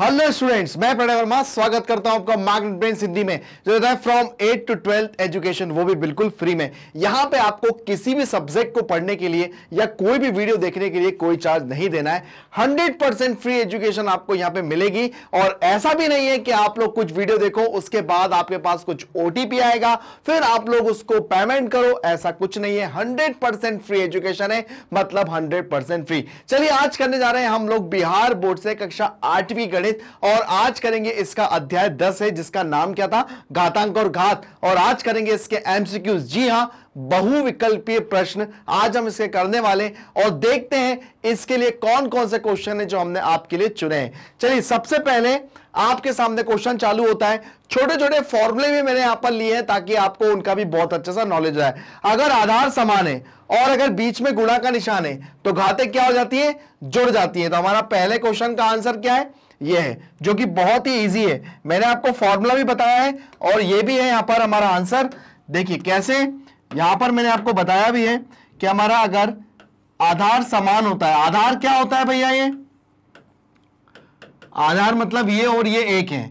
hello students मैं प्रणय वर्मा स्वागत करता हूं आपका मैग्नेट ब्रेन सिद्धि में जो होता है from eight to twelfth education वो भी बिल्कुल फ्री में यहां पे आपको किसी भी सब्जेक्ट को पढ़ने के लिए या कोई भी वीडियो देखने के लिए कोई चार्ज नहीं देना है 100% फ्री एजुकेशन आपको यहां पे मिलेगी और ऐसा भी नहीं है कि आप लोग कुछ वीडियो देखो उसके बाद आपके पास कुछ ओ आएगा फिर आप लोग उसको पेमेंट करो ऐसा कुछ नहीं है हंड्रेड फ्री एजुकेशन है मतलब हंड्रेड फ्री चलिए आज करने जा रहे हैं हम लोग बिहार बोर्ड से कक्षा आठवीं गणित और आज करेंगे इसका अध्याय दस है जिसका नाम क्या था घातांक और घात और आज करेंगे इसके एमसीक्यूज जी हां बहुविकल्पीय प्रश्न आज हम इसके करने वाले और देखते हैं इसके लिए कौन कौन से क्वेश्चन है जो हमने आपके लिए चुने हैं चलिए सबसे पहले आपके सामने क्वेश्चन चालू होता है छोटे छोटे फॉर्मुले भी मैंने यहां पर लिए हैं ताकि आपको उनका भी बहुत अच्छा सा नॉलेज आए अगर आधार समान है और अगर बीच में गुणा का निशान है तो घाते क्या हो जाती है जुड़ जाती है तो हमारा पहले क्वेश्चन का आंसर क्या है ये है जो कि बहुत ही इजी है मैंने आपको फॉर्मूला भी बताया है और ये भी है यहां पर हमारा आंसर देखिए कैसे यहां पर मैंने आपको बताया भी है कि हमारा अगर आधार समान होता है आधार क्या होता है भैया ये आधार मतलब ये और ये एक है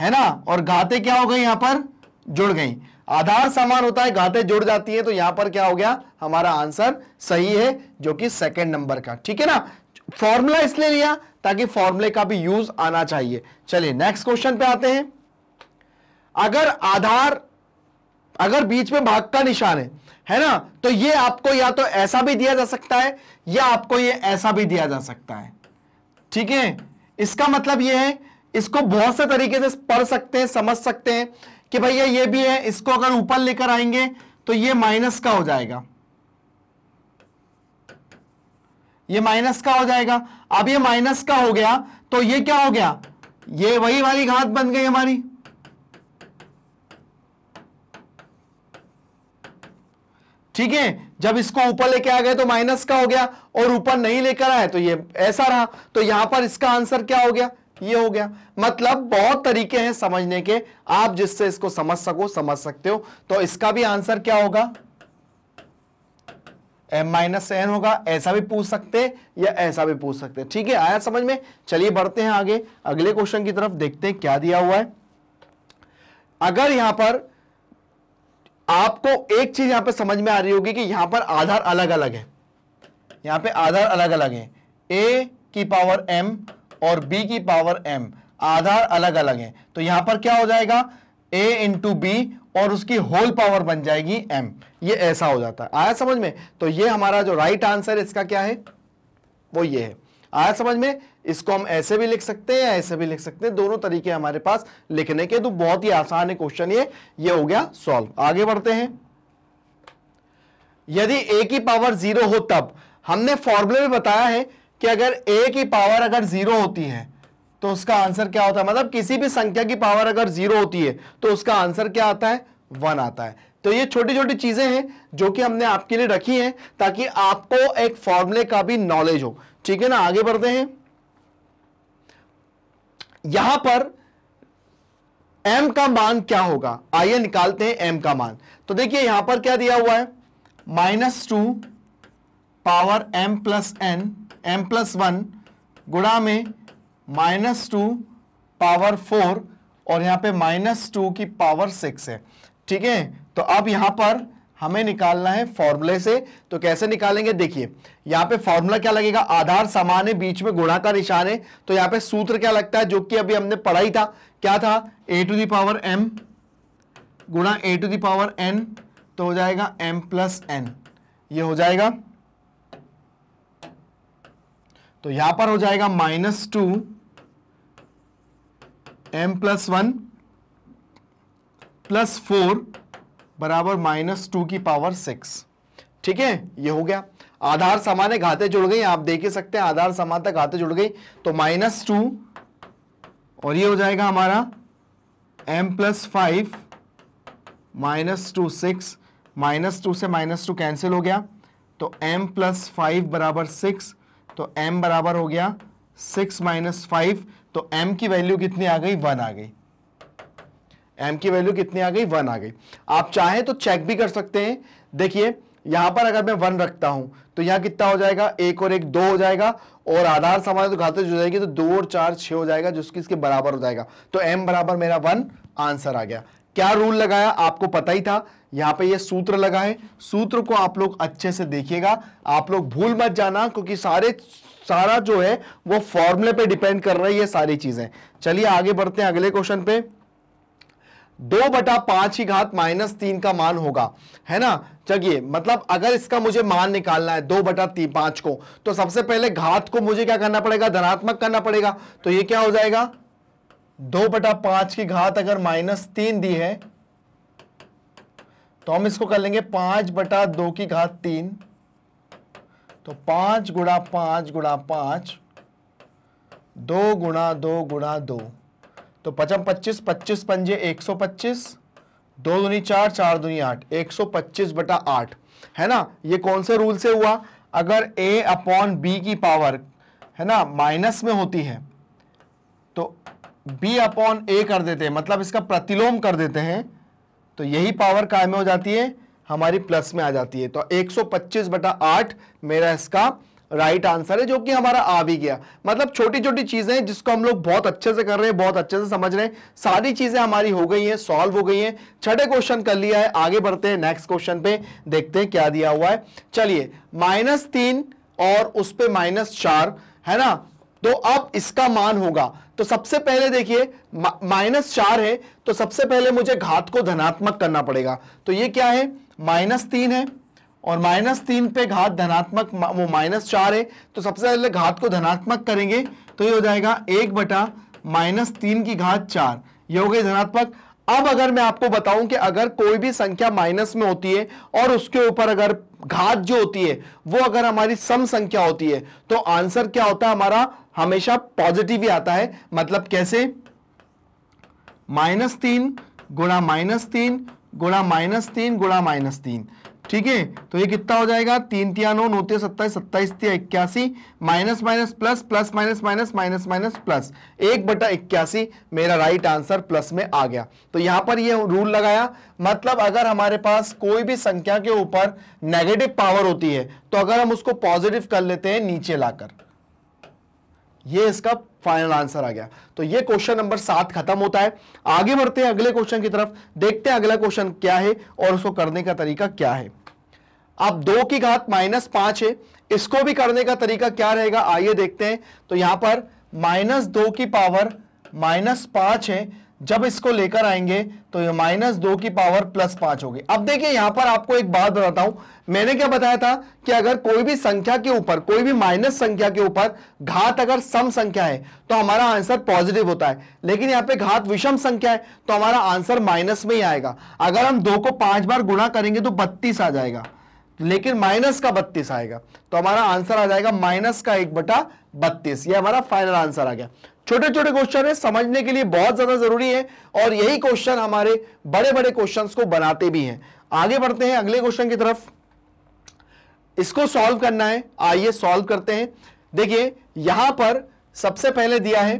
है ना और घाते क्या हो गई यहां पर जुड़ गई आधार समान होता है घाते जुड़ जाती है तो यहां पर क्या हो गया हमारा आंसर सही है जो कि सेकेंड नंबर का ठीक है ना फॉर्मूला इसलिए लिया ताकि फॉर्मूले का भी यूज आना चाहिए चलिए नेक्स्ट क्वेश्चन पे आते हैं अगर आधार अगर बीच में भाग का निशान है है ना तो ये आपको या तो ऐसा भी दिया जा सकता है या आपको ये ऐसा भी दिया जा सकता है ठीक है इसका मतलब ये है इसको बहुत से तरीके से पढ़ सकते हैं समझ सकते हैं कि भैया ये भी है इसको अगर ऊपर लेकर आएंगे तो ये माइनस का हो जाएगा ये माइनस का हो जाएगा अब ये माइनस का हो गया तो ये क्या हो गया ये वही वाली घात बन गई हमारी ठीक है जब इसको ऊपर लेके आ गए तो माइनस का हो गया और ऊपर नहीं लेकर आए तो ये ऐसा रहा तो यहां पर इसका आंसर क्या हो गया ये हो गया मतलब बहुत तरीके हैं समझने के आप जिससे इसको समझ सको समझ सकते हो तो इसका भी आंसर क्या होगा एम माइनस एन होगा ऐसा भी पूछ सकते या ऐसा भी पूछ सकते ठीक है आया समझ में चलिए बढ़ते हैं आगे अगले क्वेश्चन की तरफ देखते हैं क्या दिया हुआ है अगर यहां पर आपको एक चीज यहां पर समझ में आ रही होगी कि यहां पर आधार अलग अलग है यहां पे आधार अलग अलग है ए की पावर एम और बी की पावर एम आधार अलग अलग है तो यहां पर क्या हो जाएगा ए इंटू बी और उसकी होल पावर बन जाएगी एम ये ऐसा हो जाता है आया समझ में तो ये हमारा जो राइट आंसर इसका क्या है वो ये है आया समझ में इसको हम ऐसे भी लिख सकते हैं या ऐसे भी लिख सकते हैं दोनों तरीके हमारे पास लिखने के तो बहुत ही आसान है क्वेश्चन ये ये हो गया सॉल्व आगे बढ़ते हैं यदि ए की पावर जीरो हो तब हमने फॉर्मूले में बताया है कि अगर ए की पावर अगर जीरो होती है तो उसका आंसर क्या होता है मतलब किसी भी संख्या की पावर अगर जीरो होती है तो उसका आंसर क्या आता है वन आता है तो ये छोटी छोटी चीजें हैं जो कि हमने आपके लिए रखी हैं ताकि आपको एक फॉर्मूले का भी नॉलेज हो ठीक है ना आगे बढ़ते हैं यहां पर m का मान क्या होगा आइए निकालते हैं m का मान तो देखिए यहां पर क्या दिया हुआ है minus two power m plus N M plus one गुणा में माइनस टू पावर फोर और यहां पे माइनस टू की पावर सिक्स है ठीक है तो अब यहां पर हमें निकालना है फॉर्मूले से तो कैसे निकालेंगे देखिए यहां पे फॉर्मूला क्या लगेगा आधार समान है बीच में गुणा का निशान है तो यहां पे सूत्र क्या लगता है जो कि अभी हमने पढ़ा ही था क्या था ए टू दावर एम गुणा A two the power N तो हो जाएगा एम प्लस एन ये हो जाएगा तो यहां पर हो जाएगा minus two M plus one plus four बराबर माइनस टू की पावर सिक्स ठीक है ये हो गया आधार सामान्य घाते जुड़ गई आप देख ही सकते हैं आधार तक घाते जुड़ गई तो माइनस टू और ये हो जाएगा हमारा M plus five minus two six minus two से माइनस टू कैंसिल हो गया तो एम प्लस फाइव बराबर सिक्स तो एम बराबर हो गया सिक्स माइनस फाइव तो एम की वैल्यू कितनी आ गई वन आ गई एम की वैल्यू कितनी आ गई वन आ गई आप चाहें तो चेक भी कर सकते हैं देखिए यहां पर अगर मैं वन रखता हूं तो यहां कितना हो जाएगा एक और एक दो हो जाएगा और आधार समाज तो घाते जो जाएगी तो दो और चार छह हो जाएगा जो इसके बराबर हो जाएगा तो एम बराबर मेरा वन आंसर आ गया क्या रूल लगाया आपको पता ही था यहाँ पे ये सूत्र लगाए सूत्र को आप लोग अच्छे से देखिएगा आप लोग भूल मत जाना क्योंकि सारे सारा जो है वो फॉर्मूले पे डिपेंड कर रही है सारी चीजें चलिए आगे बढ़ते हैं अगले क्वेश्चन पे दो बटा पांच की घात माइनस तीन का मान होगा है ना चलिए मतलब अगर इसका मुझे मान निकालना है दो बटा तीन पांच को तो सबसे पहले घात को मुझे क्या करना पड़ेगा धनात्मक करना पड़ेगा तो ये क्या हो जाएगा दो बटा पांच की घात अगर माइनस तीन दी है तो हम इसको कर लेंगे पांच बटा दो की घात तीन तो पांच गुणा पांच गुणा पांच दो गुणा दो गुणा दो तो पचम पच्चीस पच्चीस पंजे एक सौ पच्चीस दो दुनी चार चार दुनी आठ एक सौ पच्चीस बटा आठ है ना ये कौन से रूल से हुआ अगर ए अपॉन बी की पावर है ना माइनस में होती है तो बी अपॉन ए कर देते हैं मतलब इसका प्रतिलोम कर देते हैं तो यही पावर काय में हो जाती है हमारी प्लस में आ जाती है तो 125 बटा आठ मेरा इसका राइट आंसर है जो कि हमारा आ भी गया मतलब छोटी छोटी चीजें जिसको हम लोग बहुत अच्छे से कर रहे हैं बहुत अच्छे से समझ रहे हैं सारी चीजें हमारी हो गई हैं सॉल्व हो गई हैं छठे क्वेश्चन कर लिया है आगे बढ़ते हैं नेक्स्ट क्वेश्चन पे देखते हैं क्या दिया हुआ है चलिए माइनस तीन और उस पर माइनस चार है ना तो अब इसका मान होगा तो सबसे पहले देखिए माइनस चार है तो सबसे पहले मुझे घात को धनात्मक करना पड़ेगा तो ये क्या है माइनस तीन है और माइनस तीन पे घात धनात्मक वो माइनस चार है तो सबसे पहले घात को धनात्मक करेंगे तो ये हो जाएगा एक बटा माइनस तीन की घात चार ये हो गई धनात्मक अब अगर मैं आपको बताऊं कि अगर कोई भी संख्या माइनस में होती है और उसके ऊपर अगर घात जो होती है वो अगर हमारी सम संख्या होती है तो आंसर क्या होता है हमारा हमेशा पॉजिटिव ही आता है मतलब कैसे माइनस तीन गुणा माइनस तीन गुणा माइनस तीन गुणा माइनस तीन ठीक है तो ये कितना हो जाएगा तीन तिया नौ नौते सत्ताईस सत्ताईस तिया इक्यासी minus minus plus plus minus minus minus minus plus एक बटा इक्यासी मेरा राइट आंसर प्लस में आ गया तो यहां पर ये रूल लगाया मतलब अगर हमारे पास कोई भी संख्या के ऊपर नेगेटिव पावर होती है तो अगर हम उसको पॉजिटिव कर लेते हैं नीचे लाकर ये इसका फाइनल आंसर आ गया तो ये क्वेश्चन नंबर सात खत्म होता है आगे बढ़ते हैं अगले क्वेश्चन की तरफ देखते हैं अगला क्वेश्चन क्या है और उसको करने का तरीका क्या है अब दो की घात माइनस पांच है इसको भी करने का तरीका क्या रहेगा आइए देखते हैं तो यहां पर माइनस दो की पावर माइनस पांच है जब इसको लेकर आएंगे तो ये माइनस दो की पावर प्लस पांच होगी अब देखिए यहां पर आपको एक बात बताता हूं मैंने क्या बताया था कि अगर कोई भी संख्या के ऊपर कोई भी माइनस संख्या के ऊपर घात अगर सम संख्या है तो हमारा आंसर पॉजिटिव होता है लेकिन यहां पे घात विषम संख्या है तो हमारा आंसर माइनस में ही आएगा अगर हम दो को पांच बार गुणा करेंगे तो बत्तीस आ जाएगा लेकिन माइनस का बत्तीस आएगा तो हमारा आंसर आ जाएगा माइनस का एक बटा बत्तीस ये हमारा फाइनल आंसर आ गया छोटे छोटे क्वेश्चन है समझने के लिए बहुत ज्यादा जरूरी है और यही क्वेश्चन हमारे बड़े बड़े क्वेश्चन को बनाते भी हैं आगे बढ़ते हैं अगले क्वेश्चन की तरफ इसको सॉल्व करना है आइए सॉल्व करते हैं देखिए यहां पर सबसे पहले दिया है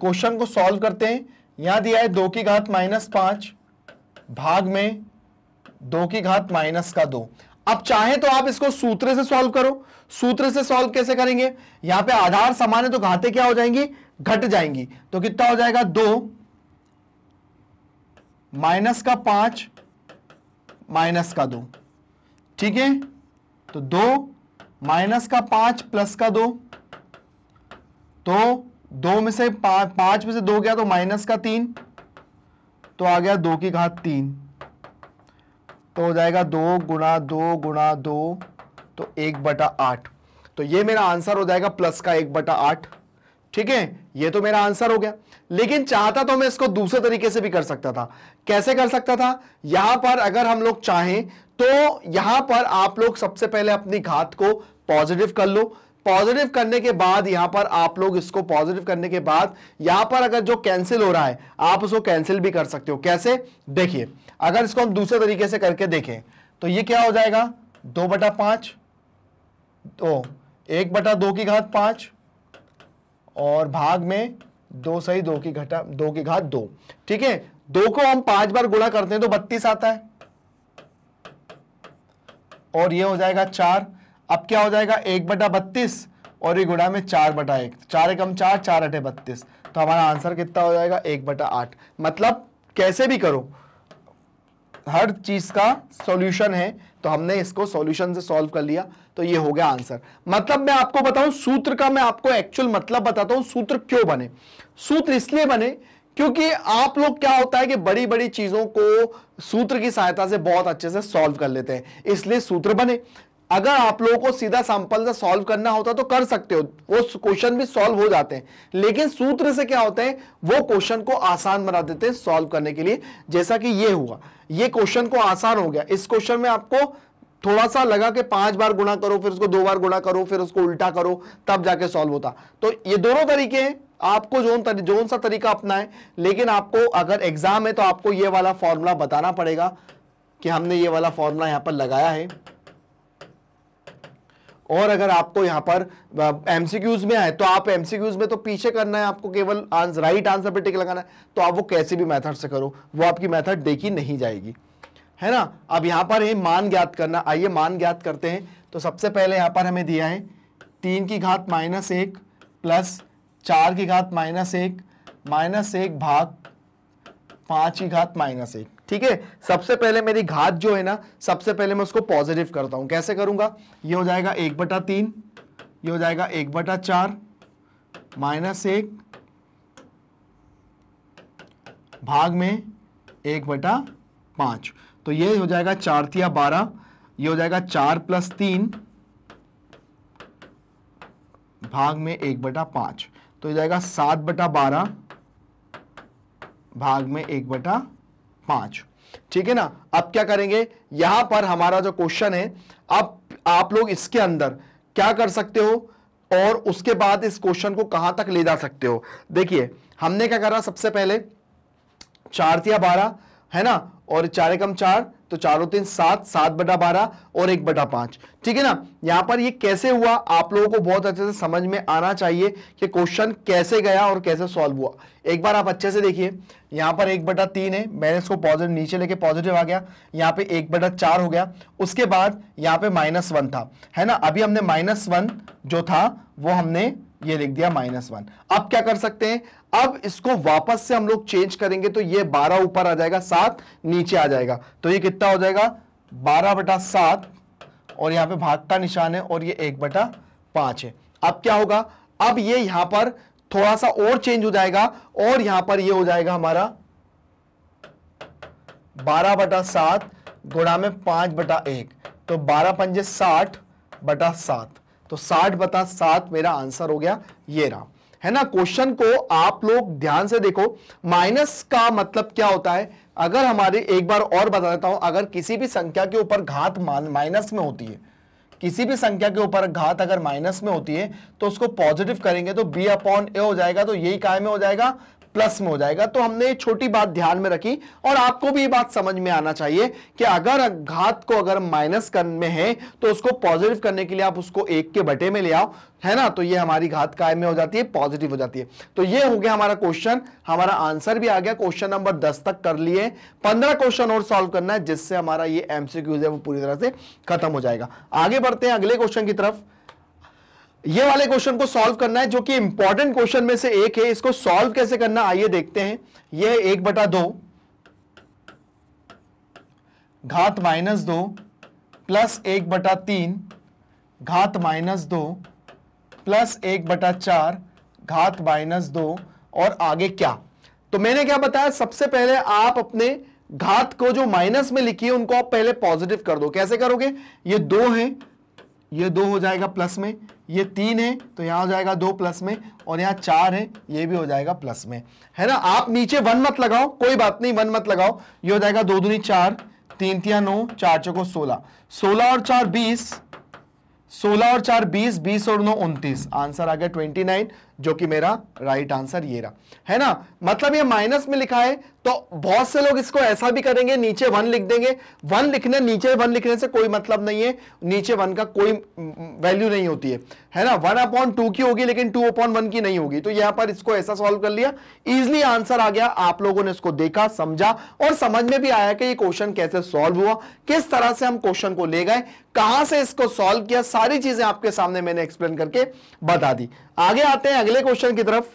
क्वेश्चन को सॉल्व करते हैं यहां दिया है दो की घात माइनस पांच भाग में दो की घात माइनस का दो अब चाहे तो आप इसको सूत्र से सॉल्व करो सूत्र से सॉल्व कैसे करेंगे यहां पे आधार समान है तो घाते क्या हो जाएंगी घट जाएंगी तो कितना हो जाएगा दो माइनस का पांच माइनस का दो ठीक है तो दो माइनस का पांच प्लस का दो तो दो में से पांच में से दो गया तो माइनस का तीन तो आ गया दो की घात तीन तो हो जाएगा दो गुणा दो गुणा दो तो एक बटा आठ तो ये मेरा आंसर हो जाएगा प्लस का एक बटा आठ ठीक है ये तो मेरा आंसर हो गया लेकिन चाहता तो मैं इसको दूसरे तरीके से भी कर सकता था कैसे कर सकता था यहां पर अगर हम लोग चाहें तो यहां पर आप लोग सबसे पहले अपनी घात को पॉजिटिव कर लो पॉजिटिव करने के बाद यहां पर आप लोग इसको पॉजिटिव करने के बाद यहां पर अगर जो कैंसिल हो रहा है आप उसको कैंसिल भी कर सकते हो कैसे देखिए अगर इसको हम दूसरे तरीके से करके देखें तो ये क्या हो जाएगा दो बटा पांच तो एक बटा दो की घात पांच और भाग में दो सही दो की घटा दो की घात दो ठीक है दो को हम पांच बार गुणा करते हैं तो बत्तीस आता है और यह हो जाएगा चार अब क्या हो जाएगा एक बटा बत्तीस और ये गुणा में चार बटा एक चार एकम चार चार अठे बत्तीस तो हमारा आंसर कितना हो जाएगा एक बटा आठ मतलब कैसे भी करो हर चीज का सॉल्यूशन है तो हमने इसको सॉल्यूशन से सॉल्व कर लिया तो ये हो गया आंसर मतलब मैं आपको बताऊं सूत्र का मैं आपको एक्चुअल मतलब बताता हूं सूत्र क्यों बने सूत्र इसलिए बने क्योंकि आप लोग क्या होता है कि बड़ी बड़ी चीजों को सूत्र की सहायता से बहुत अच्छे से सॉल्व कर लेते हैं इसलिए सूत्र बने अगर आप लोगों को सीधा सैंपल से सॉल्व करना होता तो कर सकते हो वो क्वेश्चन भी सॉल्व हो जाते हैं लेकिन सूत्र से क्या होते हैं वो क्वेश्चन को आसान बना देते हैं सॉल्व करने के लिए जैसा कि ये हुआ ये क्वेश्चन को आसान हो गया इस क्वेश्चन में आपको थोड़ा सा लगा कि पांच बार गुणा करो फिर उसको दो बार गुणा करो फिर उसको उल्टा करो तब जाके सॉल्व होता तो ये दोनों तरीके हैं आपको जो तरी, सा तरीका अपना है लेकिन आपको अगर एग्जाम है तो आपको ये वाला फॉर्मूला बताना पड़ेगा कि हमने ये वाला फॉर्मूला यहाँ पर लगाया है और अगर आपको यहाँ पर एमसीक्यूज में आए तो आप एमसीक्यूज में तो पीछे करना है आपको केवल आंसर राइट आंसर पर टिक लगाना है तो आप वो कैसे भी मैथड से करो वो आपकी मैथड देखी नहीं जाएगी है ना अब यहाँ पर है मान ज्ञात करना आइए मान ज्ञात करते हैं तो सबसे पहले यहाँ पर हमें दिया है तीन की घात माइनस एक प्लस चार की घात माइनस एक माइनस एक भाग पाँच की घात माइनस एक ठीक है सबसे पहले मेरी घात जो है ना सबसे पहले मैं उसको पॉजिटिव करता हूं कैसे करूंगा ये हो जाएगा एक बटा तीन ये हो जाएगा एक बटा चार माइनस एक भाग में एक बटा पांच तो ये हो जाएगा चार तिया बारह ये हो जाएगा चार प्लस तीन भाग में एक बटा पांच तो यह जाएगा सात बटा बारह भाग में एक बटा पांच ठीक है ना अब क्या करेंगे यहां पर हमारा जो क्वेश्चन है अब आप लोग इसके अंदर क्या कर सकते हो और उसके बाद इस क्वेश्चन को कहां तक ले जा सकते हो देखिए हमने क्या करा सबसे पहले चार या बारह है ना और चार एकम चार तो चारों तीन सात सात बटा बारह और एक बटा पांच ठीक है ना यहां पर ये कैसे हुआ आप लोगों को बहुत अच्छे से समझ में आना चाहिए कि क्वेश्चन कैसे गया और कैसे सॉल्व हुआ एक बार आप अच्छे से देखिए यहां पर एक बटा तीन है मैंने इसको पॉजिटिव नीचे लेके पॉजिटिव आ गया यहाँ पे एक बटा चार हो गया उसके बाद यहाँ पे माइनस वन था है ना अभी हमने माइनस वन जो था वो हमने ये लिख दिया माइनस वन अब क्या कर सकते हैं अब इसको वापस से हम लोग चेंज करेंगे तो ये बारह ऊपर आ जाएगा सात नीचे आ जाएगा तो ये कितना हो जाएगा बारह बटा सात और यहां पे भाग का निशान है और ये एक बटा पांच है अब क्या होगा अब ये यहां पर थोड़ा सा और चेंज हो जाएगा और यहां पर ये हो जाएगा हमारा बारह बटा सात गुणा में पांच बटा एक तो बारह पंजे साठ बटा सात तो साठ बता सात मेरा आंसर हो गया ये रहा है ना क्वेश्चन को आप लोग ध्यान से देखो माइनस का मतलब क्या होता है अगर हमारे एक बार और बता देता हूं अगर किसी भी संख्या के ऊपर घात माइनस में होती है किसी भी संख्या के ऊपर घात अगर माइनस में होती है तो उसको पॉजिटिव करेंगे तो बी अपॉन ए हो जाएगा तो यही काय में हो जाएगा प्लस में हो जाएगा तो हमने ये छोटी बात ध्यान में रखी और आपको भी ये बात समझ में आना चाहिए कि अगर घात को अगर माइनस करने में है तो उसको पॉजिटिव करने के लिए आप उसको एक के बटे में ले आओ है ना तो ये हमारी घात काय में हो जाती है पॉजिटिव हो जाती है तो ये हो गया हमारा क्वेश्चन हमारा आंसर भी आ गया क्वेश्चन नंबर दस तक कर लिए पंद्रह क्वेश्चन और सॉल्व करना है जिससे हमारा ये एमसीक्यूज है वो पूरी तरह से खत्म हो जाएगा आगे बढ़ते हैं अगले क्वेश्चन की तरफ ये वाले क्वेश्चन को सॉल्व करना है जो कि इंपॉर्टेंट क्वेश्चन में से एक है इसको सॉल्व कैसे करना आइए देखते हैं यह है एक बटा दो घात माइनस दो प्लस एक बटा तीन घात माइनस दो प्लस एक बटा चार घात माइनस दो और आगे क्या तो मैंने क्या बताया सबसे पहले आप अपने घात को जो माइनस में लिखी है उनको आप पहले पॉजिटिव कर दो कैसे करोगे ये दो है ये दो हो जाएगा प्लस में ये तीन है तो यहाँ हो जाएगा दो प्लस में और यहाँ चार है ये भी हो जाएगा प्लस में है ना आप नीचे वन मत लगाओ कोई बात नहीं वन मत लगाओ ये हो जाएगा दो दूनी चार तीन तिया नौ चार चौको सोलह सोलह और चार बीस सोलह और चार बीस बीस और नौ उनतीस आंसर आ गया ट्वेंटी नाइन जो कि मेरा राइट आंसर ये रहा है ना मतलब ये माइनस में लिखा है तो बहुत से लोग इसको ऐसा भी करेंगे नीचे वन लिख देंगे वन लिखने नीचे वन लिखने से कोई मतलब नहीं है नीचे वन का कोई वैल्यू नहीं होती है है ना वन अपॉन टू की होगी लेकिन टू अपॉन वन की नहीं होगी तो यहां पर इसको ऐसा सॉल्व कर लिया इजिली आंसर आ गया आप लोगों ने इसको देखा समझा और समझ में भी आया कि ये क्वेश्चन कैसे सॉल्व हुआ किस तरह से हम क्वेश्चन को ले गए कहां से इसको सॉल्व किया सारी चीजें आपके सामने मैंने एक्सप्लेन करके बता दी आगे आते हैं अगले क्वेश्चन की तरफ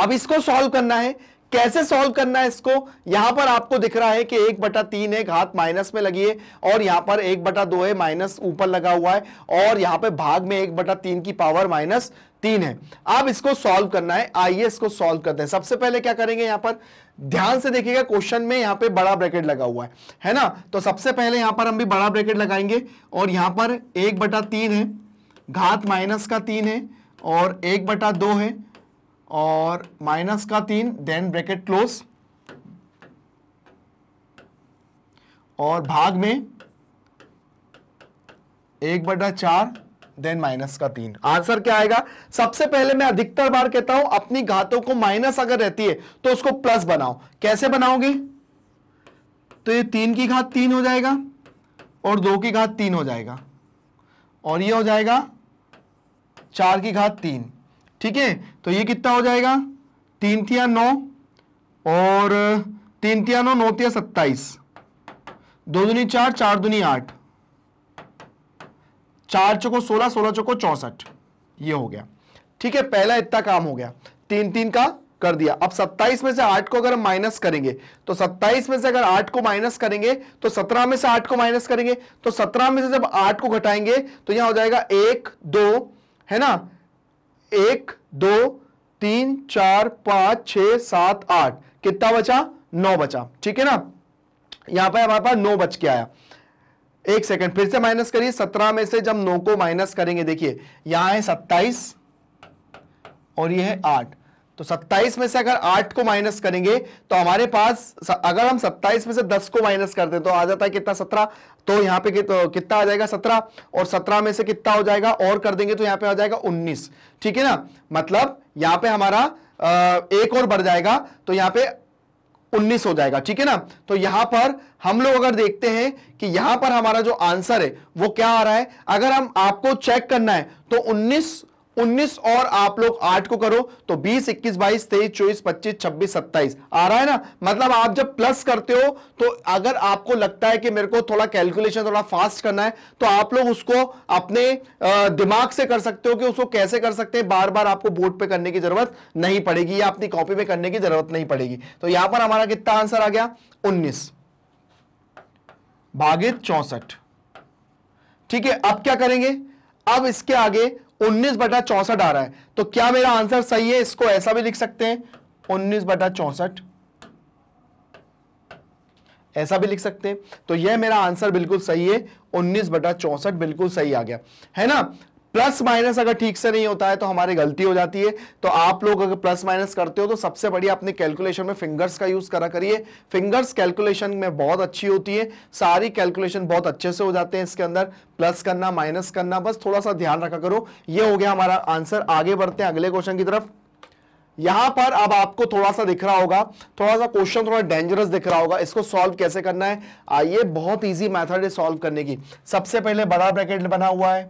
अब इसको सॉल्व करना है कैसे सॉल्व करना है इसको यहां पर आपको दिख रहा है कि एक बटा तीन है घात माइनस में लगी है और यहां पर एक बटा दो है माइनस ऊपर लगा हुआ है और यहां पर भाग में एक बटा तीन की पावर माइनस तीन है अब इसको सॉल्व करना है आइए इसको सॉल्व करते हैं सबसे पहले क्या करेंगे यहां पर ध्यान से देखिएगा क्वेश्चन में यहां पे बड़ा ब्रैकेट लगा हुआ है है ना तो सबसे पहले यहां पर हम भी बड़ा ब्रैकेट लगाएंगे और यहां पर एक बटा है घात माइनस का तीन है और एक बटा दो है और माइनस का तीन देन ब्रैकेट क्लोज और भाग में एक बटा चार देन माइनस का तीन आंसर क्या आएगा सबसे पहले मैं अधिकतर बार कहता हूं अपनी घातों को माइनस अगर रहती है तो उसको प्लस बनाओ कैसे बनाओगे तो ये तीन की घात तीन हो जाएगा और दो की घात तीन हो जाएगा और ये हो जाएगा चार की घात तीन ठीक है तो ये कितना हो जाएगा तीन तिया नौ और तीन तिया नौ नौ तिया सत्ताईस दो दुनी चार चार दुनी आठ चार चौको सोलह सोलह चौको चौसठ ये हो गया ठीक है पहला इतना काम हो गया तीन तीन का कर दिया अब 27 में से 8 को अगर हम माइनस करेंगे तो 27 में से अगर 8 को माइनस करेंगे तो 17 में से 8 को माइनस करेंगे तो 17 में से जब 8 को घटाएंगे तो यहां हो जाएगा एक दो है ना एक दो तीन चार पांच छ सात आठ कितना बचा नौ बचा ठीक है ना यहां पर हमारे पास नौ बच के आया एक सेकंड फिर से माइनस करिए सत्रह में से जब नौ को माइनस करेंगे देखिए यहां है सत्ताईस और यह है आठ तो 27 में से अगर 8 को माइनस करेंगे तो हमारे पास अगर हम 27 में से 10 को माइनस करते हैं तो आ जाता है कितना 17 तो यहां पे तो कितना आ जाएगा 17 और 17 में से कितना हो जाएगा और कर देंगे तो यहां पे आ जाएगा 19 ठीक है ना मतलब यहां पे हमारा आ, एक और बढ़ जाएगा तो यहां पे 19 हो जाएगा ठीक है ना तो यहां पर हम लोग अगर देखते हैं कि यहां पर हमारा जो आंसर है वो क्या आ रहा है अगर हम आपको चेक करना है तो उन्नीस 19 और आप लोग 8 को करो तो 20, 21, 22, 23, 24, 25, 26, 27 आ रहा है ना मतलब आप जब प्लस करते हो तो अगर आपको लगता है कि मेरे को थोड़ा कैलकुलेशन थोड़ा फास्ट करना है तो आप लोग उसको अपने दिमाग से कर सकते हो कि उसको कैसे कर सकते हैं बार बार आपको बोर्ड पे करने की जरूरत नहीं पड़ेगी या अपनी कॉपी में करने की जरूरत नहीं पड़ेगी तो यहां पर हमारा कितना आंसर आ गया उन्नीस भागित चौसठ ठीक है अब क्या करेंगे अब इसके आगे उन्नीस बटा चौसठ आ रहा है तो क्या मेरा आंसर सही है इसको ऐसा भी लिख सकते हैं उन्नीस बटा चौसठ ऐसा भी लिख सकते हैं तो यह मेरा आंसर बिल्कुल सही है उन्नीस बटा चौसठ बिल्कुल सही आ गया है ना प्लस माइनस अगर ठीक से नहीं होता है तो हमारी गलती हो जाती है तो आप लोग अगर प्लस माइनस करते हो तो सबसे बढ़िया अपने कैलकुलेशन में फिंगर्स का यूज करा करिए फिंगर्स कैलकुलेशन में बहुत अच्छी होती है सारी कैलकुलेशन बहुत अच्छे से हो जाते हैं इसके अंदर प्लस करना माइनस करना बस थोड़ा सा ध्यान रखा करो ये हो गया हमारा आंसर आगे बढ़ते हैं अगले क्वेश्चन की तरफ यहां पर अब आपको थोड़ा सा दिख रहा होगा थोड़ा सा क्वेश्चन थोड़ा डेंजरस दिख रहा होगा इसको सॉल्व कैसे करना है आइए बहुत इजी मेथड है सॉल्व करने की सबसे पहले बड़ा ब्रैकेट बना हुआ है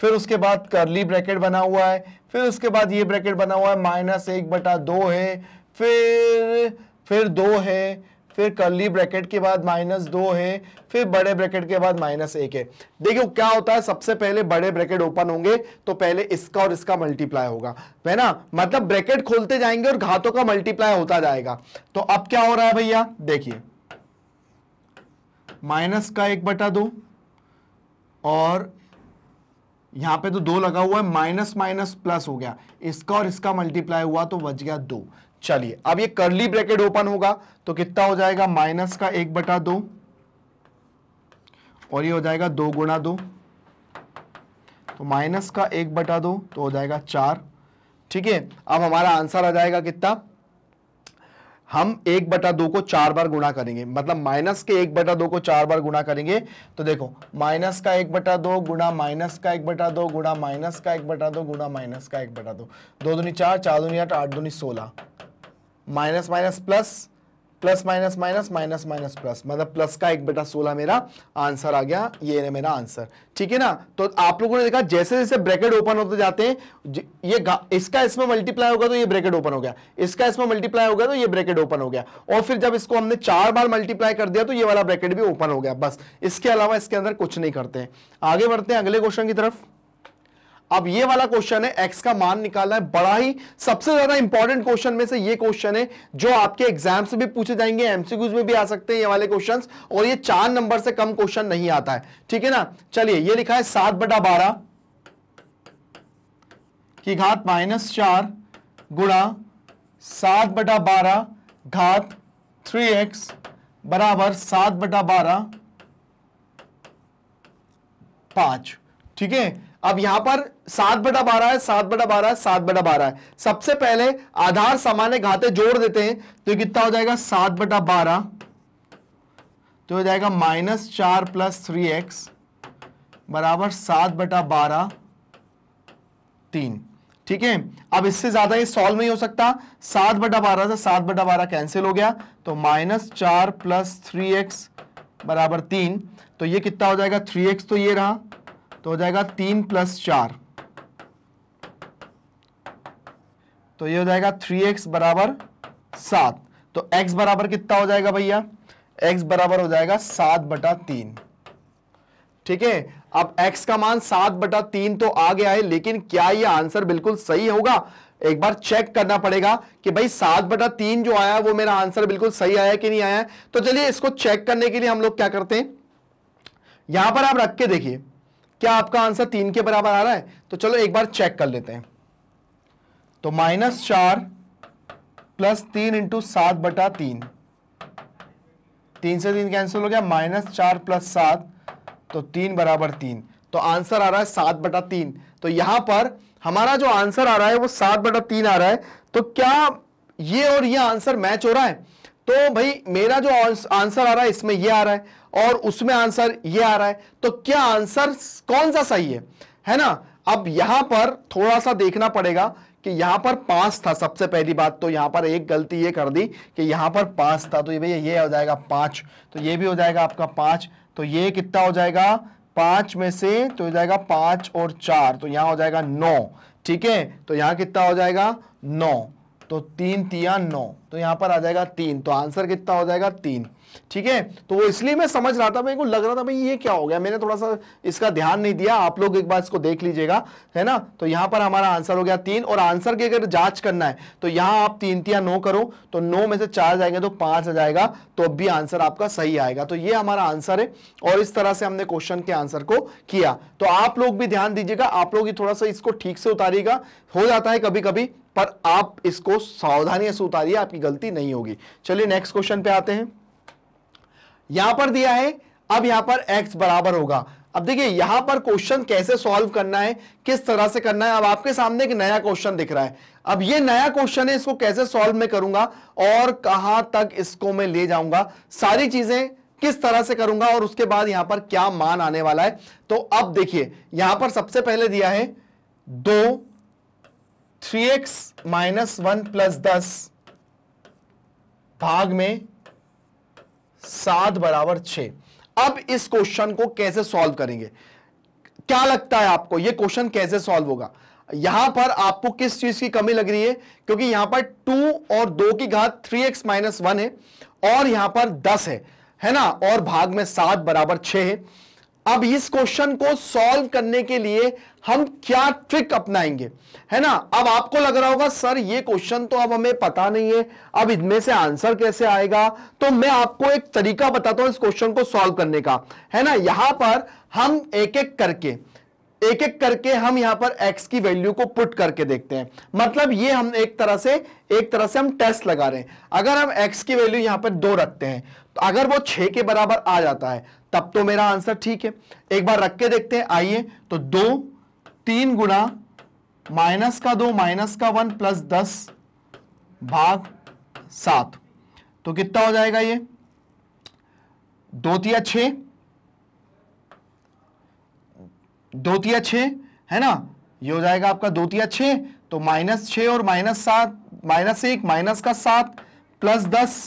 फिर उसके बाद करली ब्रैकेट बना हुआ है फिर उसके बाद ये ब्रैकेट बना हुआ है माइनस एक बटा दो है फिर फिर दो है फिर करली ब्रैकेट के बाद माइनस दो है फिर बड़े ब्रैकेट के बाद माइनस एक है देखियो क्या होता है सबसे पहले बड़े ब्रैकेट ओपन होंगे तो पहले इसका और इसका मल्टीप्लाई होगा है ना मतलब ब्रैकेट खोलते जाएंगे और घातों का मल्टीप्लाई होता जाएगा तो अब क्या हो रहा है भैया देखिए माइनस का एक बटा दो और यहां पे तो दो लगा हुआ है माइनस माइनस प्लस हो गया इसका और इसका मल्टीप्लाई हुआ तो बच गया दो चलिए अब ये करली ब्रैकेट ओपन होगा तो कितना हो जाएगा माइनस का एक बटा दो और ये हो जाएगा दो गुणा दो तो माइनस का एक बटा दो तो हो जाएगा चार ठीक है अब हमारा आंसर आ जाएगा कितना हम एक बटा दो को चार बार गुणा करेंगे मतलब माइनस के एक बटा दो को चार बार गुणा करेंगे तो देखो माइनस का एक बटा दो गुणा माइनस का एक बटा दो गुणा माइनस का एक बटा दो गुणा माइनस का एक बटा दो दो दूनी चार चार दुनी आठ आठ दूनी सोलह minus minus plus plus minus minus minus minus plus मतलब प्लस का एक बेटा सोलह मेरा आंसर आ गया ये है मेरा आंसर ठीक है ना तो आप लोगों ने देखा जैसे जैसे ब्रैकेट ओपन होते जाते हैं ये इसका इसमें मल्टीप्लाई होगा तो ये ब्रैकेट ओपन हो गया इसका इसमें मल्टीप्लाई होगा तो ये ब्रैकेट ओपन हो गया और फिर जब इसको हमने चार बार मल्टीप्लाई कर दिया तो ये वाला ब्रैकेट भी ओपन हो गया बस इसके अलावा इसके अंदर कुछ नहीं करते आगे बढ़ते हैं अगले क्वेश्चन की तरफ अब ये वाला क्वेश्चन है एक्स का मान निकालना है बड़ा ही सबसे ज्यादा इंपॉर्टेंट क्वेश्चन में से ये क्वेश्चन है जो आपके एग्जाम से भी पूछे जाएंगे एमसीक्यूज में भी आ सकते हैं ये वाले क्वेश्चन और ये चार नंबर से कम क्वेश्चन नहीं आता है ठीक है ना चलिए ये लिखा है सात बटा बारह की घात माइनस चार गुणा सात बटा बारह घात थ्री एक्स बराबर सात बटा बारह पांच ठीक है अब यहां पर सात बटा बारह है सात बटा बारह है सात बटा बारह है सबसे पहले आधार सामान्य घाते जोड़ देते हैं तो कितना हो जाएगा सात बटा बारह तो हो जाएगा माइनस चार प्लस थ्री एक्स बराबर सात बटा बारह तीन ठीक है अब इससे ज्यादा ये सॉल्व नहीं हो सकता सात बटा बारह से सात बटा बारह कैंसिल हो गया तो माइनस चार प्लस थ्री एक्स बराबर तीन तो ये कितना हो जाएगा थ्री एक्स तो ये रहा तो हो जाएगा तीन प्लस चार तो ये हो जाएगा थ्री एक्स बराबर सात तो x बराबर कितना हो जाएगा भैया x बराबर हो जाएगा सात बटा तीन ठीक है अब x का मान सात बटा तीन तो आ गया है लेकिन क्या ये आंसर बिल्कुल सही होगा एक बार चेक करना पड़ेगा कि भाई सात बटा तीन जो आया वो मेरा आंसर बिल्कुल सही आया कि नहीं आया तो चलिए इसको चेक करने के लिए हम लोग क्या करते हैं यहां पर आप रख के देखिए क्या आपका आंसर तीन के बराबर आ रहा है तो चलो एक बार चेक कर लेते हैं तो माइनस चार प्लस तीन इंटू सात बटा तीन तीन से तीन कैंसिल हो गया माइनस चार प्लस सात तो तीन बराबर तीन तो आंसर आ रहा है सात बटा तीन तो यहां पर हमारा जो आंसर आ रहा है वो सात बटा तीन आ रहा है तो क्या ये और ये आंसर मैच हो रहा है तो भाई मेरा जो आंसर आ रहा है इसमें ये आ रहा है और उसमें आंसर ये आ रहा है तो क्या आंसर कौन सा सही है है ना अब यहां पर थोड़ा सा देखना पड़ेगा कि यहां पर पांच था सबसे पहली बात तो यहां पर एक गलती ये कर दी कि यहां पर पांच था तो ये भैया ये हो जाएगा पांच तो ये भी हो जाएगा आपका पांच तो ये कितना हो जाएगा पांच में से तो हो जाएगा पांच और चार तो यहां हो जाएगा नौ ठीक है तो यहां कितना हो जाएगा नौ तो तीन तिया नौ तो यहां पर आ जाएगा तीन तो आंसर कितना हो जाएगा तीन ठीक है तो वो इसलिए मैं समझ रहा था मेरे को लग रहा था भाई ये क्या हो गया मैंने थोड़ा सा इसका ध्यान नहीं दिया आप लोग एक बार इसको देख लीजिएगा है ना तो यहां पर हमारा आंसर हो गया तीन और आंसर की अगर जांच करना है तो यहां आप तीन तिया नो करो तो नौ में से चार जाएंगे तो पांच आ जाएगा तो अब भी आंसर आपका सही आएगा तो ये हमारा आंसर है और इस तरह से हमने क्वेश्चन के आंसर को किया तो आप लोग भी ध्यान दीजिएगा आप लोग ही थोड़ा सा इसको ठीक से उतारिएगा हो जाता है कभी कभी पर आप इसको सावधानी से उतारिए आपकी गलती नहीं होगी चलिए नेक्स्ट क्वेश्चन पे आते हैं यहां पर दिया है अब यहां पर x बराबर होगा अब देखिए यहां पर क्वेश्चन कैसे सॉल्व करना है किस तरह से करना है अब आपके सामने एक नया क्वेश्चन दिख रहा है अब ये नया क्वेश्चन है इसको कैसे सॉल्व मैं करूंगा और कहां तक इसको मैं ले जाऊंगा सारी चीजें किस तरह से करूंगा और उसके बाद यहां पर क्या मान आने वाला है तो अब देखिए यहां पर सबसे पहले दिया है दो three X minus one plus दस भाग में सात बराबर छ अब इस क्वेश्चन को कैसे सॉल्व करेंगे क्या लगता है आपको यह क्वेश्चन कैसे सॉल्व होगा यहां पर आपको किस चीज की कमी लग रही है क्योंकि यहां पर टू और दो की घात थ्री एक्स माइनस वन है और यहां पर दस है है ना और भाग में सात बराबर छ है अब इस क्वेश्चन को सॉल्व करने के लिए हम क्या ट्रिक अपनाएंगे है ना अब आपको लग रहा होगा सर ये क्वेश्चन तो अब हमें पता नहीं है अब इनमें से आंसर कैसे आएगा तो मैं आपको एक तरीका बताता हूं इस क्वेश्चन को सॉल्व करने का है ना यहां पर हम एक एक करके एक एक करके हम यहां पर x की वैल्यू को पुट करके देखते हैं मतलब ये हम एक तरह से एक तरह से हम टेस्ट लगा रहे हैं अगर हम x की वैल्यू यहां पर दो रखते हैं अगर वो छह के बराबर आ जाता है तब तो मेरा आंसर ठीक है एक बार रख के देखते हैं आइए तो दो तीन गुना माइनस का दो माइनस का वन प्लस दस भाग सात तो कितना हो जाएगा ये दो तिया छ दो तिया छ है ना ये हो जाएगा आपका दो तिया छ तो माइनस छ और माइनस सात माइनस एक माइनस का सात प्लस दस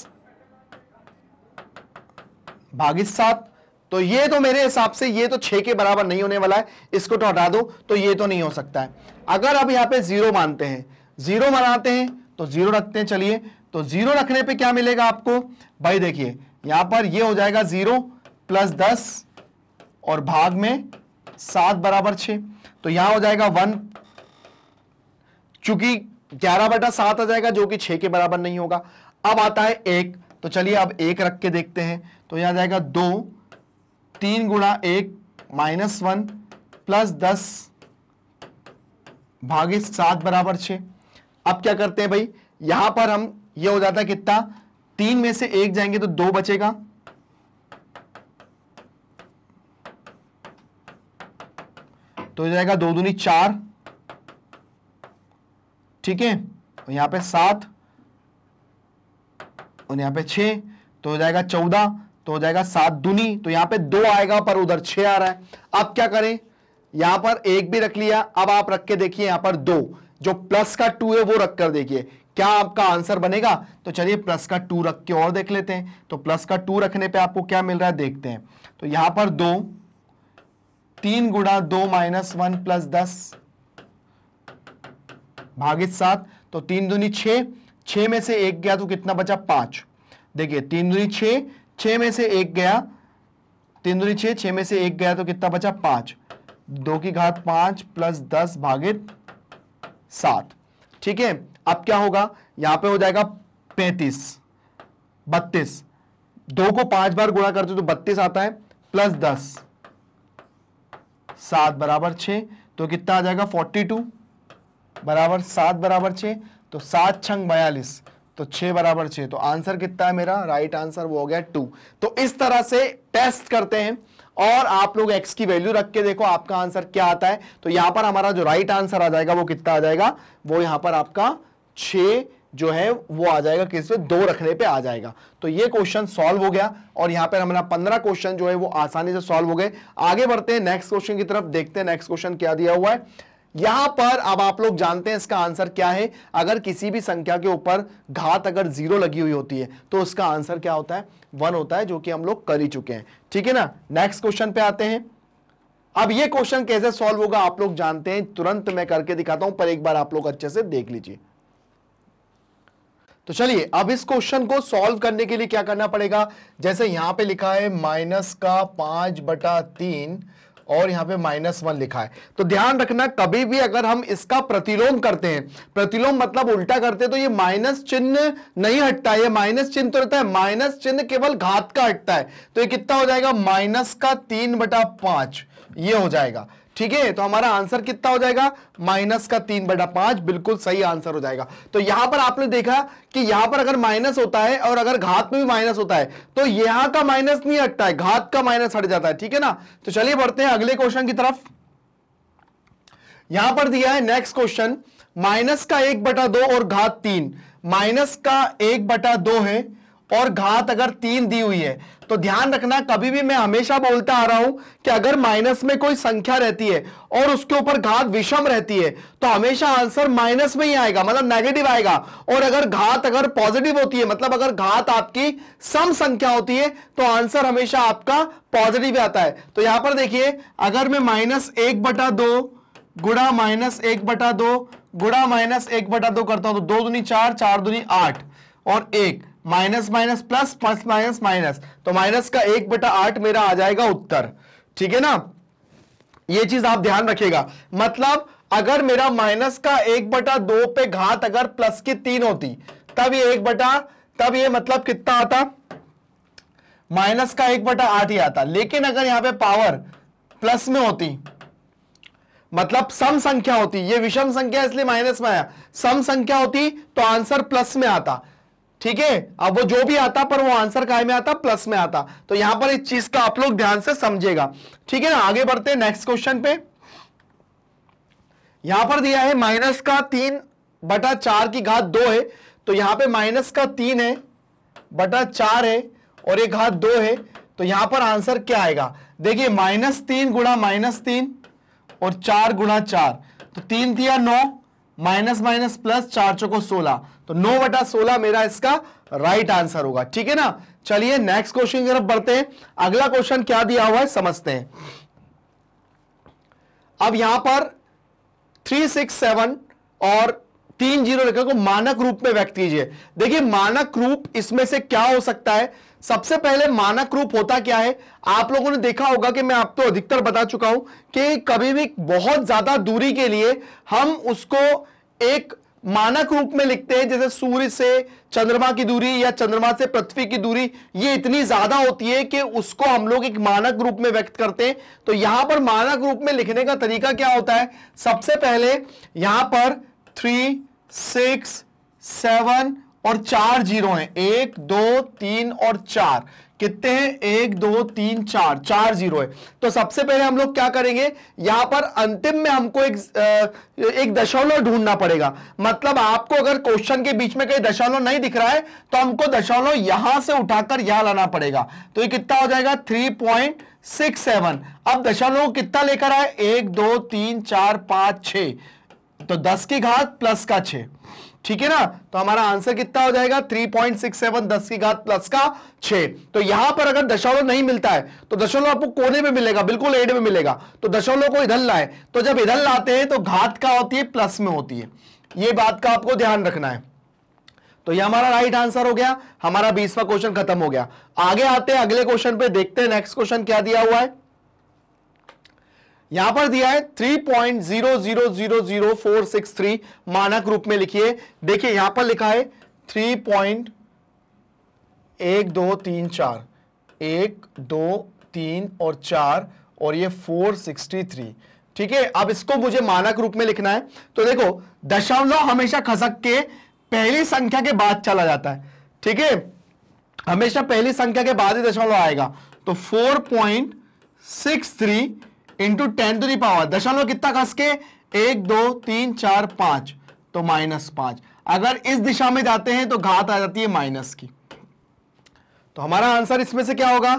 भागित सात तो ये तो मेरे हिसाब से ये तो छः के बराबर नहीं होने वाला है इसको तो हटा दो तो ये तो नहीं हो सकता है अगर अब यहां पे जीरो मानते हैं जीरो मनाते हैं तो जीरो रखते हैं चलिए तो जीरो रखने पे क्या मिलेगा आपको भाई देखिए यहां पर ये हो जाएगा जीरो प्लस दस और भाग में सात बराबर छ तो यहां हो जाएगा वन चूंकि ग्यारह बटा सात आ जाएगा जो कि छह के बराबर नहीं होगा अब आता है एक तो चलिए अब एक रख के देखते हैं तो आ जाएगा दो तीन गुणा एक माइनस वन प्लस दस भागे सात बराबर छ अब क्या करते हैं भाई यहां पर हम यह हो जाता है कितना तीन में से एक जाएंगे तो दो बचेगा तो हो जाएगा दो दूनी चार ठीक है यहां पे सात और यहाँ पे छ तो हो जाएगा चौदह तो हो जाएगा सात दुनी तो यहाँ पे दो आएगा पर उधर छ आ रहा है अब क्या करें यहां पर एक भी रख लिया अब आप रख के देखिए यहां पर दो जो प्लस का टू है वो रख कर देखिए क्या आपका आंसर बनेगा तो चलिए प्लस का टू रख के और देख लेते हैं तो प्लस का टू रखने पे आपको क्या मिल रहा है देखते हैं तो यहां पर दो तीन गुणा दो माइनस वन प्लस दस भागित सात तो तीन दुनी छे छह में से एक गया तो कितना बचा पांच देखिए तीन दूरी छ छः में से एक गया तीन दूरी छः छः में से एक गया तो कितना बचा पांच दो की घात पांच प्लस दस भागित सात ठीक है अब क्या होगा यहां पे हो जाएगा पैंतीस बत्तीस दो को पांच बार गुणा करते तो बत्तीस आता है प्लस दस सात बराबर छ तो कितना आ जाएगा फोर्टी टू बराबर सात बराबर छ तो सात छंग बयालीस तो छ बराबर छ तो आंसर कितना है मेरा राइट आंसर वो हो गया टू तो इस तरह से टेस्ट करते हैं और आप लोग x की वैल्यू रख के देखो आपका आंसर क्या आता है तो यहां पर हमारा जो राइट आंसर आ जाएगा वो कितना आ जाएगा वो यहां पर आपका छ जो है वो आ जाएगा किस पे दो रखने पे आ जाएगा तो ये क्वेश्चन सॉल्व हो गया और यहां पर हमारा पंद्रह क्वेश्चन जो है वो आसानी से सॉल्व हो गए आगे बढ़ते हैं नेक्स्ट क्वेश्चन की तरफ देखते हैं नेक्स्ट क्वेश्चन क्या दिया हुआ है यहां पर अब आप लोग जानते हैं इसका आंसर क्या है अगर किसी भी संख्या के ऊपर घात अगर जीरो लगी हुई होती है तो उसका आंसर क्या होता है वन होता है जो कि हम लोग कर ही चुके हैं ठीक है ना नेक्स्ट क्वेश्चन पे आते हैं अब ये क्वेश्चन कैसे सॉल्व होगा आप लोग जानते हैं तुरंत मैं करके दिखाता हूं पर एक बार आप लोग अच्छे से देख लीजिए तो चलिए अब इस क्वेश्चन को सॉल्व करने के लिए क्या करना पड़ेगा जैसे यहां पे लिखा है माइनस का पांच बटा तीन और यहां पे माइनस वन लिखा है तो ध्यान रखना कभी भी अगर हम इसका प्रतिलोम करते हैं प्रतिलोम मतलब उल्टा करते हैं तो ये माइनस चिन्ह नहीं हटता है ये माइनस चिन्ह तो रहता है माइनस चिन्ह केवल घात का हटता है तो ये कितना हो जाएगा माइनस का तीन बटा पांच ये हो जाएगा ठीक है तो हमारा आंसर कितना हो जाएगा माइनस का तीन बटा पांच बिल्कुल सही आंसर हो जाएगा तो यहां पर आपने देखा कि यहां पर अगर माइनस होता है और अगर घात में भी माइनस होता है तो यहां का माइनस नहीं हटता है घात का माइनस हट जाता है ठीक है ना तो चलिए बढ़ते हैं अगले क्वेश्चन की तरफ यहां पर दिया है नेक्स्ट क्वेश्चन माइनस का एक बटा दो और घात तीन माइनस का एक बटा दो है और घात अगर तीन दी हुई है तो ध्यान रखना कभी भी मैं हमेशा बोलता आ रहा हूं कि अगर माइनस में कोई संख्या रहती है और उसके ऊपर घात विषम रहती है तो हमेशा आंसर माइनस में ही आएगा मतलब नेगेटिव आएगा और अगर घात अगर पॉजिटिव होती है मतलब अगर घात आपकी सम संख्या होती है तो आंसर हमेशा आपका पॉजिटिव आता है तो यहां पर देखिए अगर मैं माइनस एक बटा दो गुड़ा माइनस एक बटा दो गुड़ा माइनस एक बटा दो करता हूं तो दो दूनी चार चार दूनी आठ और एक minus minus plus plus minus minus तो माइनस का एक बटा आठ मेरा आ जाएगा उत्तर ठीक है ना ये चीज आप ध्यान रखिएगा मतलब अगर मेरा माइनस का एक बटा दो पे घात अगर प्लस की तीन होती तब ये एक बटा तब ये मतलब कितना आता माइनस का एक बटा आठ ही आता लेकिन अगर यहां पे पावर प्लस में होती मतलब सम संख्या होती ये विषम संख्या इसलिए माइनस में आया सम संख्या होती तो आंसर प्लस में आता ठीक है अब वो जो भी आता पर वो आंसर काय में आता प्लस में आता तो यहां पर इस चीज का आप लोग ध्यान से समझेगा ठीक है ना आगे बढ़ते हैं नेक्स्ट क्वेश्चन पे यहां पर दिया है माइनस का तीन बटा चार की घात दो है तो यहां पे माइनस का तीन है बटा चार है और ये घात दो है तो यहां पर आंसर क्या आएगा देखिए माइनस तीन गुणा माइनस तीन और चार गुणा चार तो तीन दिया नौ माइनस माइनस प्लस चार चौको सोलह तो नौ बटा सोलह मेरा इसका राइट आंसर होगा ठीक है ना चलिए नेक्स्ट क्वेश्चन की तरफ बढ़ते हैं अगला क्वेश्चन क्या दिया हुआ है समझते हैं अब यहां पर थ्री सिक्स सेवन और तीन जीरो लेकर को मानक रूप में व्यक्त कीजिए देखिए मानक रूप इसमें से क्या हो सकता है सबसे पहले मानक रूप होता क्या है आप लोगों ने देखा होगा कि मैं आपको तो अधिकतर बता चुका हूं कि कभी भी बहुत ज्यादा दूरी के लिए हम उसको एक मानक रूप में लिखते हैं जैसे सूर्य से चंद्रमा की दूरी या चंद्रमा से पृथ्वी की दूरी ये इतनी ज्यादा होती है कि उसको हम लोग एक मानक रूप में व्यक्त करते हैं तो यहां पर मानक रूप में लिखने का तरीका क्या होता है सबसे पहले यहां पर थ्री सिक्स सेवन और चार जीरो हैं एक दो तीन और चार कितने हैं एक दो तीन चार चार जीरो है तो सबसे पहले हम लोग क्या करेंगे यहां पर अंतिम में हमको एक एक दशमलव ढूंढना पड़ेगा मतलब आपको अगर क्वेश्चन के बीच में कहीं दशमलव नहीं दिख रहा है तो हमको दशमलव यहां से उठाकर यहां लाना पड़ेगा तो ये कितना हो जाएगा थ्री पॉइंट सिक्स सेवन अब दशमलव कितना लेकर आए एक दो तीन चार पांच छह तो दस की घात प्लस का 6 ठीक है ना तो हमारा आंसर कितना हो जाएगा 3.67 दस की घात प्लस का 6 तो यहां पर अगर दशमलव नहीं मिलता है तो दशमलव आपको कोने में मिलेगा बिल्कुल एड में मिलेगा तो दशमलव को इधर लाए तो जब इधर लाते हैं तो घात का होती है प्लस में होती है ये बात का आपको ध्यान रखना है तो ये हमारा राइट आंसर हो गया हमारा बीसवा क्वेश्चन खत्म हो गया आगे आते हैं अगले क्वेश्चन पे देखते हैं नेक्स्ट क्वेश्चन क्या दिया हुआ है यहां पर दिया है थ्री मानक रूप में लिखिए देखिए यहां पर लिखा है थ्री पॉइंट एक दो तीन चार एक दो तीन और चार और ये थ्री ठीक है अब इसको मुझे मानक रूप में लिखना है तो देखो दशमलव हमेशा खसक के पहली संख्या के बाद चला जाता है ठीक है हमेशा पहली संख्या के बाद ही दशमलव आएगा तो four point six three into ten to the power दशमलव कितना कस के एक दो तीन चार पांच तो माइनस पांच अगर इस दिशा में जाते हैं तो घात आ जाती है माइनस की तो हमारा आंसर इसमें से क्या होगा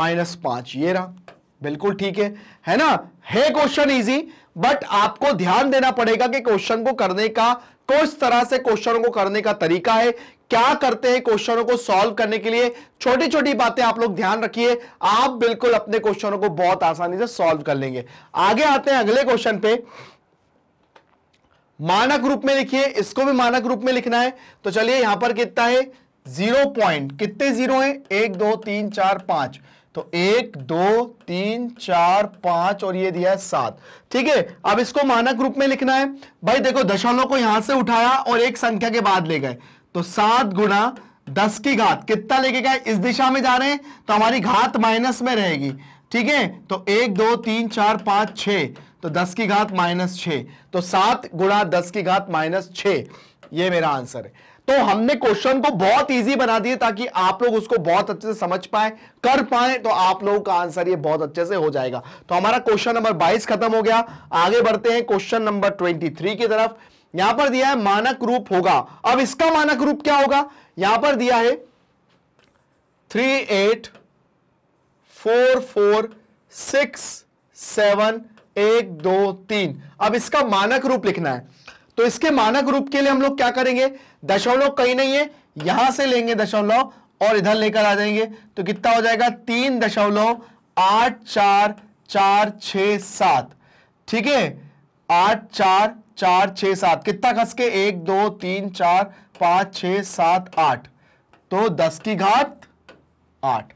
माइनस पांच ये रहा बिल्कुल ठीक है है ना है क्वेश्चन इजी बट आपको ध्यान देना पड़ेगा कि क्वेश्चन को करने का कुछ तरह से क्वेश्चन को करने का तरीका है क्या करते हैं क्वेश्चनों को सॉल्व करने के लिए छोटी छोटी बातें आप लोग ध्यान रखिए आप बिल्कुल अपने क्वेश्चनों को बहुत आसानी से सॉल्व कर लेंगे आगे आते हैं अगले क्वेश्चन पे मानक रूप में लिखिए इसको भी मानक रूप में लिखना है तो चलिए यहां पर कितना है जीरो पॉइंट कितने जीरो है एक दो तीन चार पांच तो एक दो तीन चार पांच और ये दिया है सात ठीक है अब इसको मानक रूप में लिखना है भाई देखो दशमलव को यहां से उठाया और एक संख्या के बाद ले गए तो सात गुणा दस की घात कितना लेके गए इस दिशा में जा रहे हैं तो हमारी घात माइनस में रहेगी ठीक है तो एक दो तीन चार पांच छ तो दस की घात माइनस छ तो सात गुणा दस की घात माइनस छ ये मेरा आंसर है तो हमने क्वेश्चन को बहुत इजी बना दिया ताकि आप लोग उसको बहुत अच्छे से समझ पाए कर पाए तो आप लोगों का आंसर ये बहुत अच्छे से हो जाएगा तो हमारा क्वेश्चन नंबर 22 खत्म हो गया आगे बढ़ते हैं क्वेश्चन नंबर 23 की तरफ यहां पर दिया है मानक रूप होगा अब इसका मानक रूप क्या होगा यहां पर दिया है three eight four four six seven एक दो तीन अब इसका मानक रूप लिखना है तो इसके मानक रूप के लिए हम लोग क्या करेंगे दशमलव कहीं नहीं है यहां से लेंगे दशमलव और इधर लेकर आ जाएंगे तो कितना हो जाएगा तीन दशमलव आठ चार चार छ सात ठीक है आठ चार चार छ सात कितना खस के एक दो तीन चार पांच छ सात आठ तो दस की घात आठ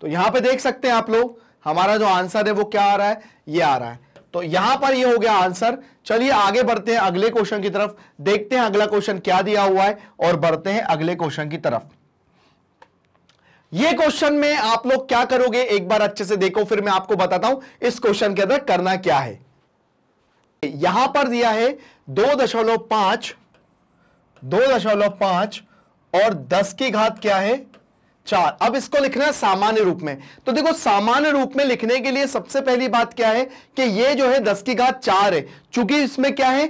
तो यहां पे देख सकते हैं आप लोग हमारा जो आंसर है वो क्या आ रहा है ये आ रहा है तो यहां पर ये हो गया आंसर चलिए आगे बढ़ते हैं अगले क्वेश्चन की तरफ देखते हैं अगला क्वेश्चन क्या दिया हुआ है और बढ़ते हैं अगले क्वेश्चन की तरफ ये क्वेश्चन में आप लोग क्या करोगे एक बार अच्छे से देखो फिर मैं आपको बताता हूं इस क्वेश्चन के अंदर करना क्या है यहां पर दिया है दो दशमलव पांच दो दशमलव पांच और दस की घात क्या है चार अब इसको लिखना है सामान्य रूप में तो देखो सामान्य रूप में लिखने के लिए सबसे पहली बात क्या है कि ये जो है दस की घात चार है चूंकि इसमें क्या है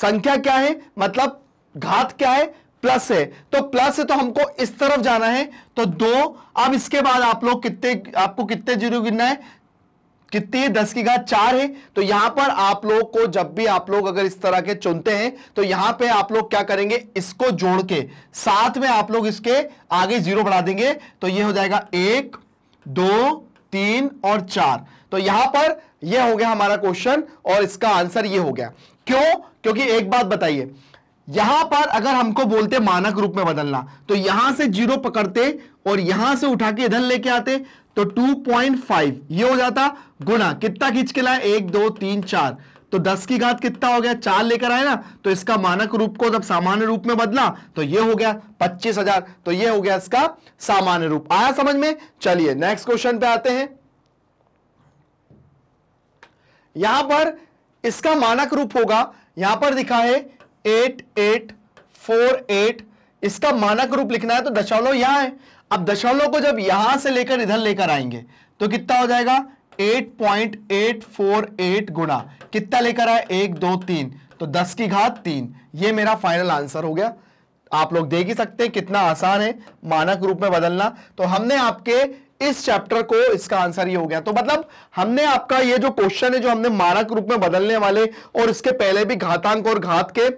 संख्या क्या है मतलब घात क्या है प्लस है तो प्लस है तो हमको इस तरफ जाना है तो दो अब इसके बाद आप लोग कितने आपको कितने जीरो गिनना है कितनी है दस की घात चार है तो यहां पर आप लोग को जब भी आप लोग अगर इस तरह के चुनते हैं तो यहां पे आप लोग क्या करेंगे इसको जोड़ के साथ में आप लोग इसके आगे जीरो बढ़ा देंगे तो ये हो जाएगा एक दो तीन और चार तो यहां पर यह हो गया हमारा क्वेश्चन और इसका आंसर ये हो गया क्यों क्योंकि एक बात बताइए यहां पर अगर हमको बोलते मानक रूप में बदलना तो यहां से जीरो पकड़ते और यहां से उठा के इधर लेके आते तो 2.5 ये हो जाता गुना कितना खींच के लाया एक दो तीन चार तो 10 की घात कितना हो गया चार लेकर आए ना तो इसका मानक रूप को जब सामान्य रूप में बदला तो ये हो गया पच्चीस हजार तो ये हो गया इसका सामान्य रूप आया समझ में चलिए नेक्स्ट क्वेश्चन पे आते हैं यहां पर इसका मानक रूप होगा यहां पर दिखा है एट एट फोर एट इसका मानक रूप लिखना है तो दशमलव यहां है अब दशमलव को जब यहां से लेकर इधर लेकर आएंगे तो कितना हो जाएगा 8.848 गुना कितना लेकर आए एक दो तीन तो दस की घात तीन ये मेरा फाइनल आंसर हो गया आप लोग देख ही सकते हैं कितना आसान है मानक रूप में बदलना तो हमने आपके इस चैप्टर को इसका आंसर ये हो गया तो मतलब हमने आपका ये जो क्वेश्चन है जो हमने मानक रूप में बदलने वाले और इसके पहले भी घातांक और घात के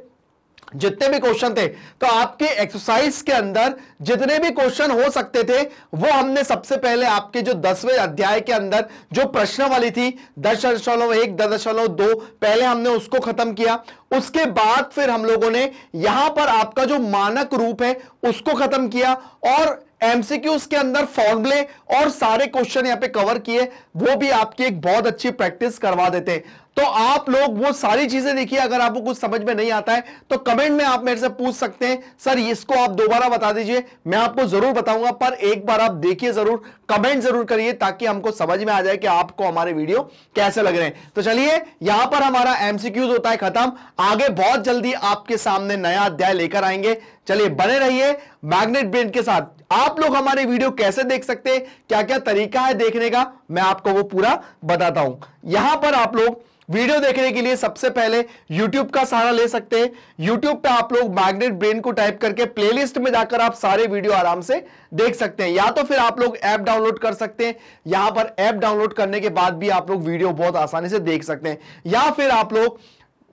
जितने भी क्वेश्चन थे तो आपके एक्सरसाइज के अंदर जितने भी क्वेश्चन हो सकते थे वो हमने सबसे पहले आपके जो दसवें अध्याय के अंदर जो प्रश्न वाली थी दस दशमलव एक दस दशमलव दो पहले हमने उसको खत्म किया उसके बाद फिर हम लोगों ने यहां पर आपका जो मानक रूप है उसको खत्म किया और एमसीक्यूज के अंदर फॉर्मुले और सारे क्वेश्चन यहां पे कवर किए वो भी आपकी एक बहुत अच्छी प्रैक्टिस करवा देते हैं तो आप लोग वो सारी चीजें देखिए अगर आपको कुछ समझ में नहीं आता है तो कमेंट में आप मेरे से पूछ सकते हैं सर इसको आप दोबारा बता दीजिए मैं आपको जरूर बताऊंगा पर एक बार आप देखिए जरूर कमेंट जरूर करिए ताकि हमको समझ में आ जाए कि आपको हमारे वीडियो कैसे लग रहे हैं तो चलिए यहां पर हमारा एमसीक्यूज होता है खत्म आगे बहुत जल्दी आपके सामने नया अध्याय लेकर आएंगे चलिए बने रहिए मैग्नेट ब्रेन के साथ आप लोग हमारे वीडियो कैसे देख सकते हैं क्या क्या तरीका है देखने का मैं आपको वो पूरा बताता हूं यहां पर आप लोग वीडियो देखने के लिए सबसे पहले YouTube का सहारा ले सकते हैं YouTube पे आप लोग मैग्नेट ब्रेन को टाइप करके प्लेलिस्ट में जाकर आप सारे वीडियो आराम से देख सकते हैं या तो फिर आप लोग ऐप डाउनलोड कर सकते हैं यहां पर ऐप डाउनलोड करने के बाद भी आप लोग वीडियो बहुत आसानी से देख सकते हैं या फिर आप लोग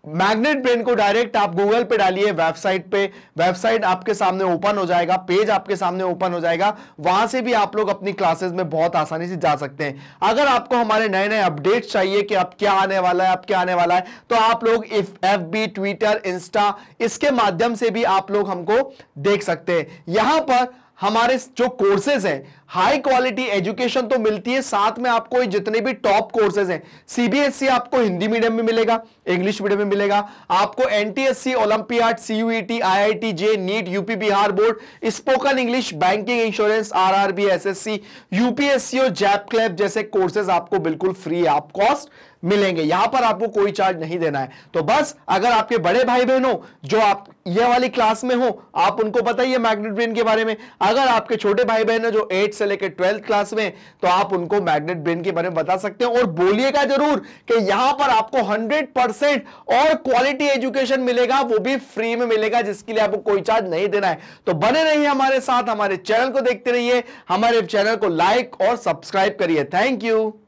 मैग्नेट पेन को डायरेक्ट आप गूगल पे डालिए वेबसाइट पे वेबसाइट आपके सामने ओपन हो जाएगा पेज आपके सामने ओपन हो जाएगा वहां से भी आप लोग अपनी क्लासेस में बहुत आसानी से जा सकते हैं अगर आपको हमारे नए नए अपडेट चाहिए कि अब क्या आने वाला है अब क्या आने वाला है तो आप लोग एफ बी ट्विटर इंस्टा इसके माध्यम से भी आप लोग हमको देख सकते हैं यहां पर हमारे जो कोर्सेज हैं हाई क्वालिटी एजुकेशन तो मिलती है साथ में आपको जितने भी टॉप कोर्सेज हैं सीबीएसई e आपको हिंदी मीडियम में मिलेगा इंग्लिश मीडियम में मिलेगा आपको NTSC olympiad CUET IIT JEE NEET UP Bihar board spoken English banking insurance RRB SSC UPSC और जैप क्लैप जैसे कोर्सेज आपको बिल्कुल फ्री है आप कॉस्ट मिलेंगे यहां पर आपको कोई चार्ज नहीं देना है तो बस अगर आपके बड़े भाई बहनों जो आप ये वाली क्लास में हो आप उनको बताइए मैग्नेट ब्रेन के बारे में अगर आपके छोटे भाई बहन है जो एट से लेकर ट्वेल्थ क्लास में तो आप उनको मैग्नेट ब्रेन के बारे में बता सकते हैं और बोलिएगा जरूर कि यहां पर आपको हंड्रेड परसेंट और क्वालिटी एजुकेशन मिलेगा वो भी फ्री में मिलेगा जिसके लिए आपको कोई चार्ज नहीं देना है तो बने रहिए हमारे साथ हमारे चैनल को देखते रहिए हमारे चैनल को लाइक और सब्सक्राइब करिए थैंक यू